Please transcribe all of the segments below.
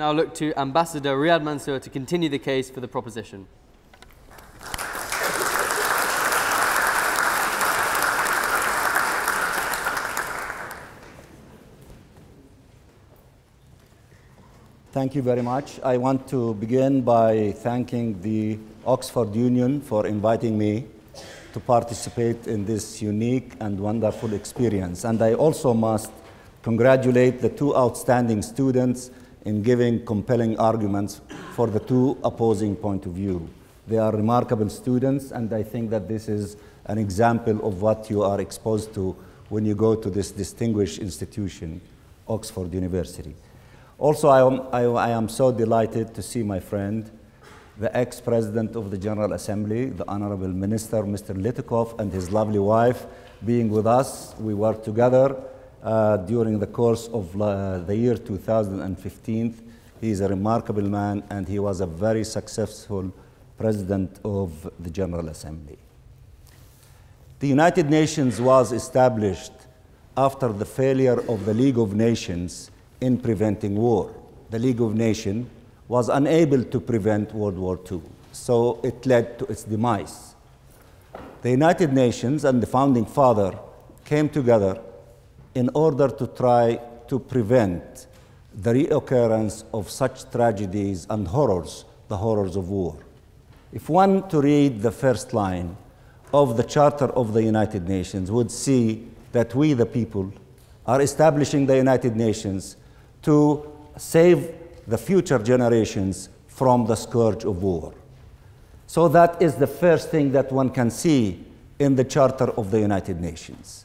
now look to Ambassador Riyad Mansour to continue the case for the proposition. Thank you very much. I want to begin by thanking the Oxford Union for inviting me to participate in this unique and wonderful experience. And I also must congratulate the two outstanding students in giving compelling arguments for the two opposing point of view. They are remarkable students, and I think that this is an example of what you are exposed to when you go to this distinguished institution, Oxford University. Also, I am, I, I am so delighted to see my friend, the ex-president of the General Assembly, the Honorable Minister, Mr. Litikov, and his lovely wife being with us. We work together uh, during the course of uh, the year 2015. He is a remarkable man and he was a very successful president of the General Assembly. The United Nations was established after the failure of the League of Nations in preventing war. The League of Nations was unable to prevent World War II, so it led to its demise. The United Nations and the founding father came together in order to try to prevent the reoccurrence of such tragedies and horrors, the horrors of war. If one to read the first line of the Charter of the United Nations would see that we, the people, are establishing the United Nations to save the future generations from the scourge of war. So that is the first thing that one can see in the Charter of the United Nations.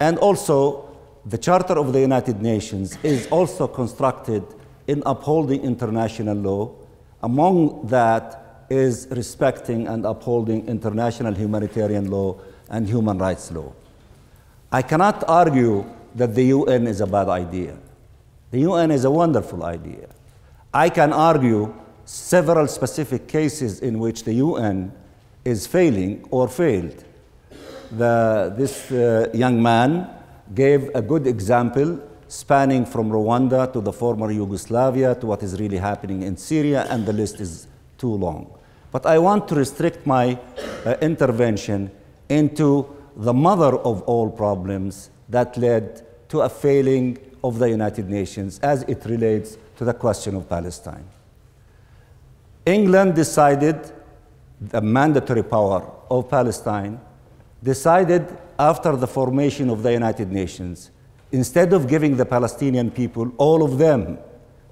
And also, the Charter of the United Nations is also constructed in upholding international law. Among that is respecting and upholding international humanitarian law and human rights law. I cannot argue that the UN is a bad idea. The UN is a wonderful idea. I can argue several specific cases in which the UN is failing or failed. The, this uh, young man gave a good example spanning from Rwanda to the former Yugoslavia to what is really happening in Syria, and the list is too long. But I want to restrict my uh, intervention into the mother of all problems that led to a failing of the United Nations as it relates to the question of Palestine. England decided, the mandatory power of Palestine, decided after the formation of the United Nations, instead of giving the Palestinian people, all of them,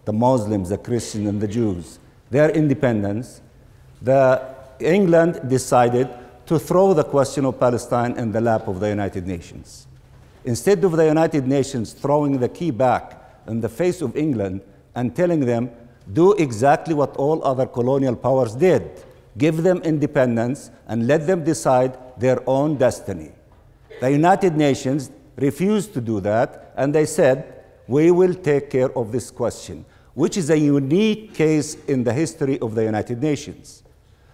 the Muslims, the Christians, and the Jews, their independence, the England decided to throw the question of Palestine in the lap of the United Nations. Instead of the United Nations throwing the key back in the face of England and telling them, do exactly what all other colonial powers did give them independence and let them decide their own destiny. The United Nations refused to do that, and they said, we will take care of this question, which is a unique case in the history of the United Nations.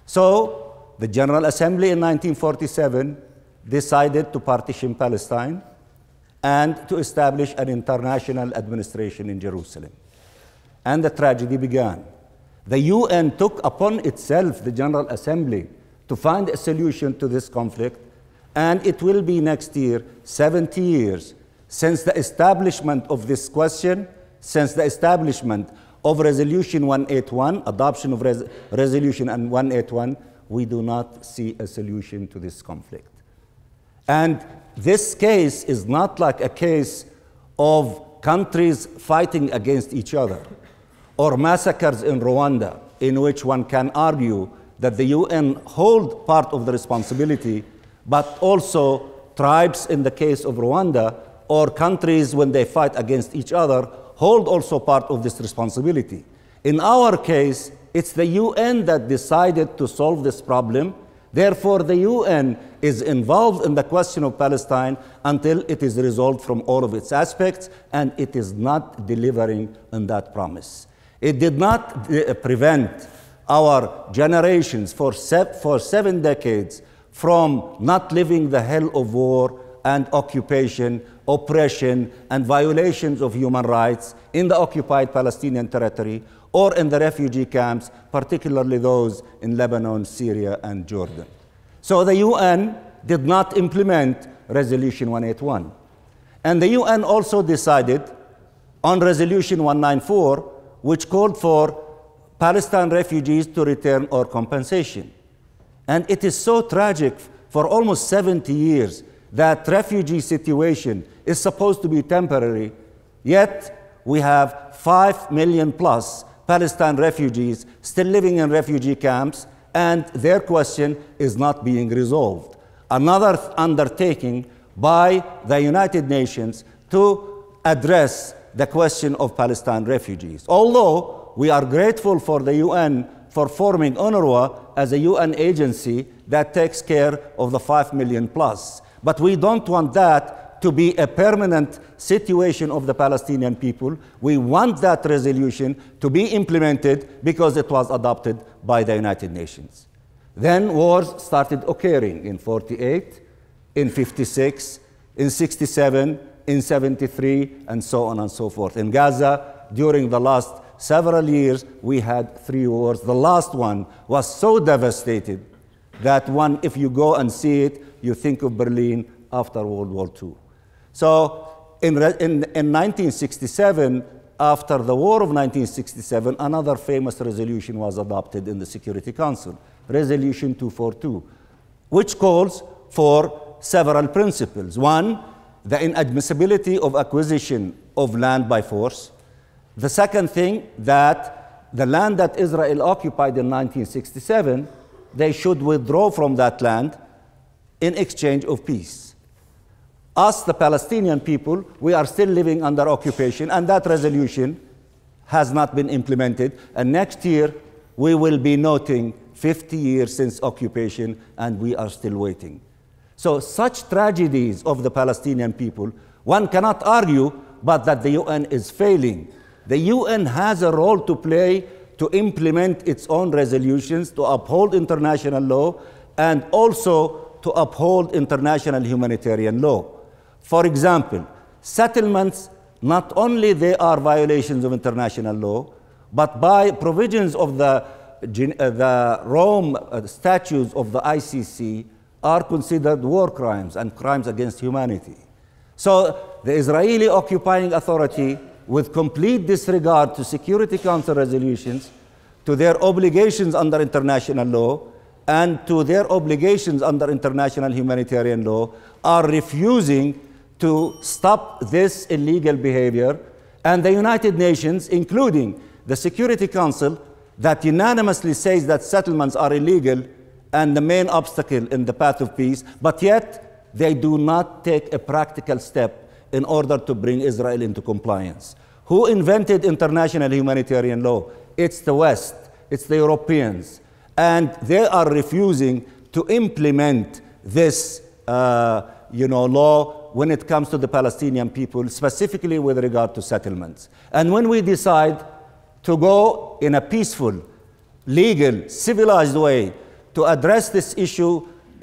So the General Assembly in 1947 decided to partition Palestine and to establish an international administration in Jerusalem. And the tragedy began. The UN took upon itself, the General Assembly, to find a solution to this conflict and it will be next year 70 years since the establishment of this question, since the establishment of Resolution 181, adoption of res Resolution 181, we do not see a solution to this conflict. And this case is not like a case of countries fighting against each other or massacres in Rwanda, in which one can argue that the UN hold part of the responsibility but also tribes in the case of Rwanda or countries when they fight against each other hold also part of this responsibility. In our case, it's the UN that decided to solve this problem. Therefore, the UN is involved in the question of Palestine until it is resolved from all of its aspects, and it is not delivering on that promise. It did not uh, prevent our generations for, se for seven decades from not living the hell of war and occupation, oppression, and violations of human rights in the occupied Palestinian territory or in the refugee camps, particularly those in Lebanon, Syria, and Jordan. So the UN did not implement Resolution 181. And the UN also decided on Resolution 194, which called for Palestine refugees to return or compensation. And it is so tragic for almost 70 years that refugee situation is supposed to be temporary, yet we have 5 million plus Palestine refugees still living in refugee camps, and their question is not being resolved. Another undertaking by the United Nations to address the question of Palestine refugees. Although we are grateful for the UN for forming UNRWA as a UN agency that takes care of the 5 million plus. But we don't want that to be a permanent situation of the Palestinian people. We want that resolution to be implemented because it was adopted by the United Nations. Then wars started occurring in 48, in 56, in 67, in 73, and so on and so forth. In Gaza, during the last several years, we had three wars. The last one was so devastated that one, if you go and see it, you think of Berlin after World War II. So in, in, in 1967, after the War of 1967, another famous resolution was adopted in the Security Council, Resolution 242, which calls for several principles. One, the inadmissibility of acquisition of land by force. The second thing that the land that Israel occupied in 1967, they should withdraw from that land in exchange of peace. Us, the Palestinian people, we are still living under occupation, and that resolution has not been implemented. And next year, we will be noting 50 years since occupation, and we are still waiting. So, such tragedies of the Palestinian people, one cannot argue but that the UN is failing the UN has a role to play to implement its own resolutions, to uphold international law, and also to uphold international humanitarian law. For example, settlements, not only they are violations of international law, but by provisions of the, uh, the Rome uh, statutes of the ICC are considered war crimes and crimes against humanity. So the Israeli occupying authority with complete disregard to Security Council resolutions, to their obligations under international law, and to their obligations under international humanitarian law, are refusing to stop this illegal behavior. And the United Nations, including the Security Council, that unanimously says that settlements are illegal and the main obstacle in the path of peace, but yet they do not take a practical step in order to bring Israel into compliance. Who invented international humanitarian law? It's the West, it's the Europeans. And they are refusing to implement this uh, you know, law when it comes to the Palestinian people, specifically with regard to settlements. And when we decide to go in a peaceful, legal, civilized way to address this issue,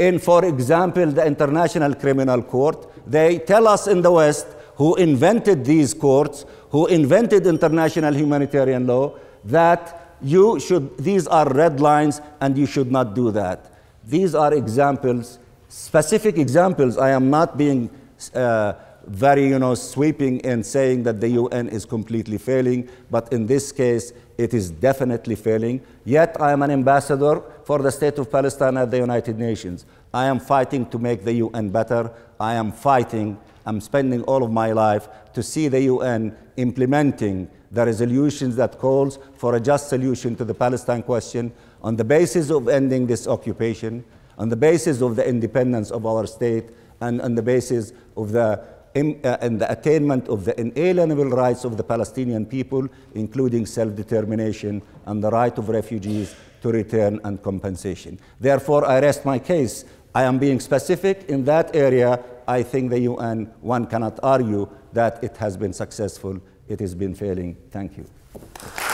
in, for example, the International Criminal Court. They tell us in the West who invented these courts, who invented international humanitarian law, that you should, these are red lines and you should not do that. These are examples, specific examples. I am not being uh, very you know, sweeping in saying that the UN is completely failing, but in this case, it is definitely failing. Yet I am an ambassador for the state of Palestine at the United Nations. I am fighting to make the UN better. I am fighting, I'm spending all of my life to see the UN implementing the resolutions that calls for a just solution to the Palestine question on the basis of ending this occupation, on the basis of the independence of our state, and on the basis of the in, uh, in the attainment of the inalienable rights of the Palestinian people, including self determination and the right of refugees to return and compensation. Therefore, I rest my case. I am being specific in that area. I think the UN, one cannot argue that it has been successful, it has been failing. Thank you.